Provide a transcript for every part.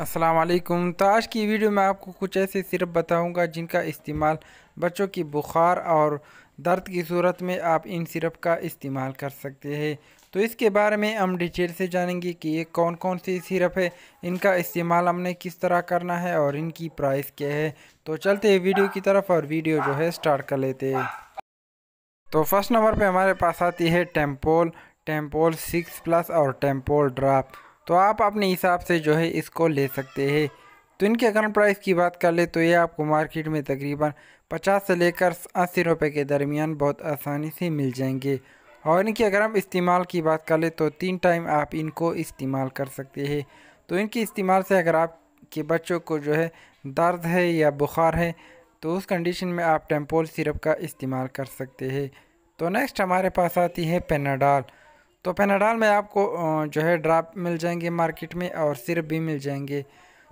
असलकुम तो आज की वीडियो में आपको कुछ ऐसे सिरप बताऊंगा जिनका इस्तेमाल बच्चों की बुखार और दर्द की सूरत में आप इन सिरप का इस्तेमाल कर सकते हैं तो इसके बारे में हम डिटेल से जानेंगे कि ये कौन कौन सी सिरप है इनका इस्तेमाल हमने किस तरह करना है और इनकी प्राइस क्या है तो चलते हैं वीडियो की तरफ और वीडियो जो है स्टार्ट कर लेते हैं तो फर्स्ट नंबर पर हमारे पास आती है टेम्पोल टेम्पोल सिक्स प्लस और टेम्पोल ड्राप तो आप अपने हिसाब से जो है इसको ले सकते हैं तो इनके अगर प्राइस की बात कर ले तो ये आपको मार्केट में तकरीबन 50 से लेकर अस्सी रुपये के दरमियान बहुत आसानी से मिल जाएंगे और इनकी अगर हम इस्तेमाल की बात कर ले तो तीन टाइम आप इनको इस्तेमाल कर सकते हैं तो इनके इस्तेमाल से अगर आपके बच्चों को जो है दर्द है या बुखार है तो उस कंडीशन में आप टेम्पोल सिरप का इस्तेमाल कर सकते हैं तो नेक्स्ट हमारे पास आती है पेनाडाल तो पेनाडाल में आपको जो है ड्राप मिल जाएंगे मार्केट में और सिर्फ भी मिल जाएंगे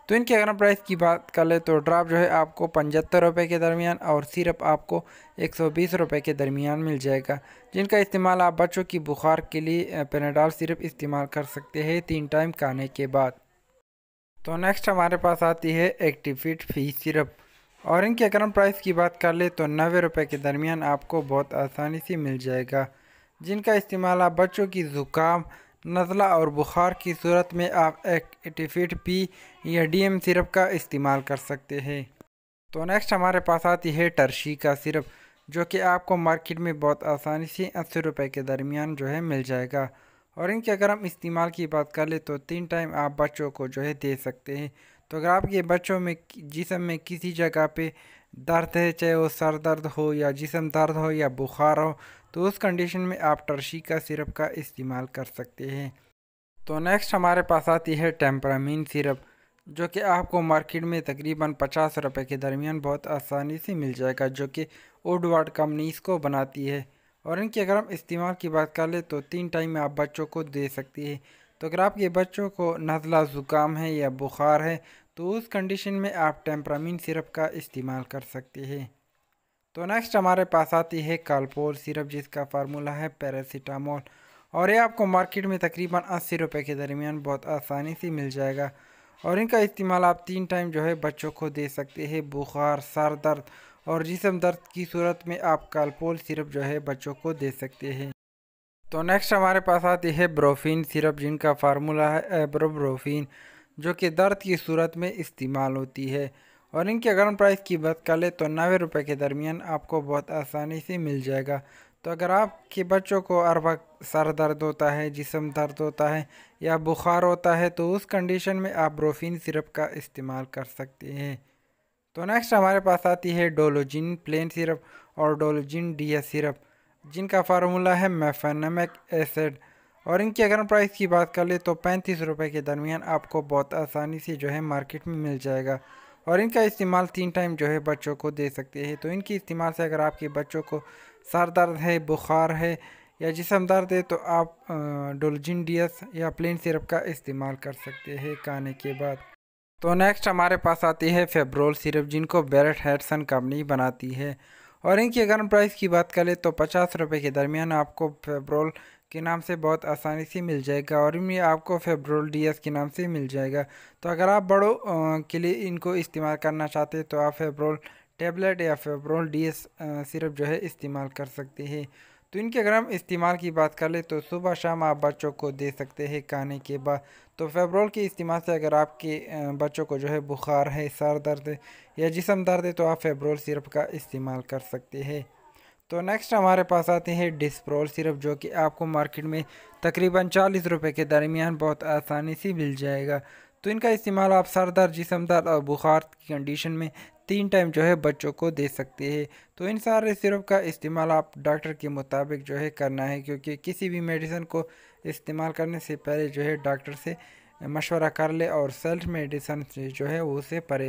तो इनके अगर प्राइस की बात कर ले तो ड्राप जो है आपको पचहत्तर रुपये के दरमियान और सिरप आपको एक सौ बीस रुपये के दरमियान मिल जाएगा जिनका इस्तेमाल आप बच्चों की बुखार के लिए पेनाडाल सिरप इस्तेमाल कर सकते हैं तीन टाइम खाने के बाद तो नेक्स्ट हमारे पास आती है एक्टिफिट फी सिरप और इनके अगर प्राइस की बात कर ले तो नबे रुपये के दरमियान आपको बहुत आसानी से मिल जाएगा जिनका इस्तेमाल आप बच्चों की ज़ुकाम नज़ला और बुखार की सूरत में आप एक्टिफिट पी या डीएम सिरप का इस्तेमाल कर सकते हैं तो नेक्स्ट हमारे पास आती है टर्शी का सिरप जो कि आपको मार्केट में बहुत आसानी से अस्सी रुपये के दरमियान जो है मिल जाएगा और इनके अगर हम इस्तेमाल की बात कर ले तो तीन टाइम आप बच्चों को जो है दे सकते हैं तो अगर आपके बच्चों में जिसम में किसी जगह पे दर्द है चाहे वो सर दर्द हो या जिसम दर्द हो या बुखार हो तो उस कंडीशन में आप टर्शी का सिरप का इस्तेमाल कर सकते हैं तो नेक्स्ट हमारे पास आती है टेम्परामीन सिरप जो कि आपको मार्केट में तकरीबन पचास रुपए के दरमियान बहुत आसानी से मिल जाएगा जो कि उडवाड कंपनी इसको बनाती है और इनकी अगर हम इस्तेमाल की बात कर ले तो तीन टाइम आप बच्चों को दे सकती है तो अगर आपके बच्चों को नज़ला ज़ुकाम है या बुखार है तो उस कंडीशन में आप टेम्परामिन सिरप का इस्तेमाल कर सकते हैं तो नेक्स्ट हमारे पास आती है कालपोल सिरप जिसका फार्मूला है पैरासीटामोल और ये आपको मार्केट में तकरीबन अस्सी रुपये के दरमियान बहुत आसानी से मिल जाएगा और इनका इस्तेमाल आप तीन टाइम जो है बच्चों को दे सकते हैं बुखार सर दर्द और जिसम दर्द की सूरत में आप कालपोल सिरप जो है बच्चों को दे सकते हैं तो नेक्स्ट हमारे पास आती है ब्रोफिन सिरप जिनका फार्मूला है एब्रोब्रोफिन जो कि दर्द की सूरत में इस्तेमाल होती है और इनके अगर हम प्राइस की बात कर लें तो नवे रुपए के दरमियान आपको बहुत आसानी से मिल जाएगा तो अगर आपके बच्चों को हर वक्त सर दर्द होता है जिसम दर्द होता है या बुखार होता है तो उस कंडीशन में आप ब्रोफिन सिरप का इस्तेमाल कर सकते हैं तो नेक्स्ट हमारे पास आती है डोलोजिन प्लेन सिरप और डोलोजिन डी सिरप जिनका फार्मूला है मेफेनमिक एसिड और इनकी अगर हम प्राइस की बात कर ले तो पैंतीस रुपये के दरमियान आपको बहुत आसानी से जो है मार्केट में मिल जाएगा और इनका इस्तेमाल तीन टाइम जो है बच्चों को दे सकते हैं तो इनके इस्तेमाल से अगर आपके बच्चों को सर दर्द है बुखार है या जिसम दर्द है तो आप डोलजिन डियस या प्लेन सिरप का इस्तेमाल कर सकते हैं खाने के बाद तो नेक्स्ट हमारे पास आती है फेब्रोल सिरप जिनको बैरट हेडसन कंपनी बनाती है और इनकी अगर हम प्राइस की बात करें तो पचास रुपये के दरमियान आपको फेब्रोल के नाम से बहुत आसानी से मिल जाएगा और ये आपको फेब्रोल डी एस के नाम से मिल जाएगा तो अगर आप बड़ों के लिए इनको इस्तेमाल करना चाहते हैं तो आप फेब्रोल टेबलेट या फेब्रोल डी एस सिर्फ जो है इस्तेमाल कर सकते हैं तो इनके अगर हम इस्तेमाल की बात कर ले तो सुबह शाम आप बच्चों को दे सकते हैं खाने के बाद तो फेब्रोल के इस्तेमाल से अगर आपके बच्चों को जो है बुखार है सर दर्द या जिसम दर्द है तो आप फेब्रोल सिरप का इस्तेमाल कर सकते हैं तो नेक्स्ट हमारे पास आते हैं डिस्प्रोल सिरप जो कि आपको मार्केट में तकरीबन चालीस रुपये के दरमियान बहुत आसानी से मिल जाएगा तो इनका इस्तेमाल आप सर दर्द जिसम दर्द और बुखार की कंडीशन में तीन टाइम जो है बच्चों को दे सकते हैं तो इन सारे सिरप का इस्तेमाल आप डॉक्टर के मुताबिक जो है करना है क्योंकि किसी भी मेडिसिन को इस्तेमाल करने से पहले जो है डॉक्टर से मशवरा कर ले और सेल्फ मेडिसन से जो है उसे परहेज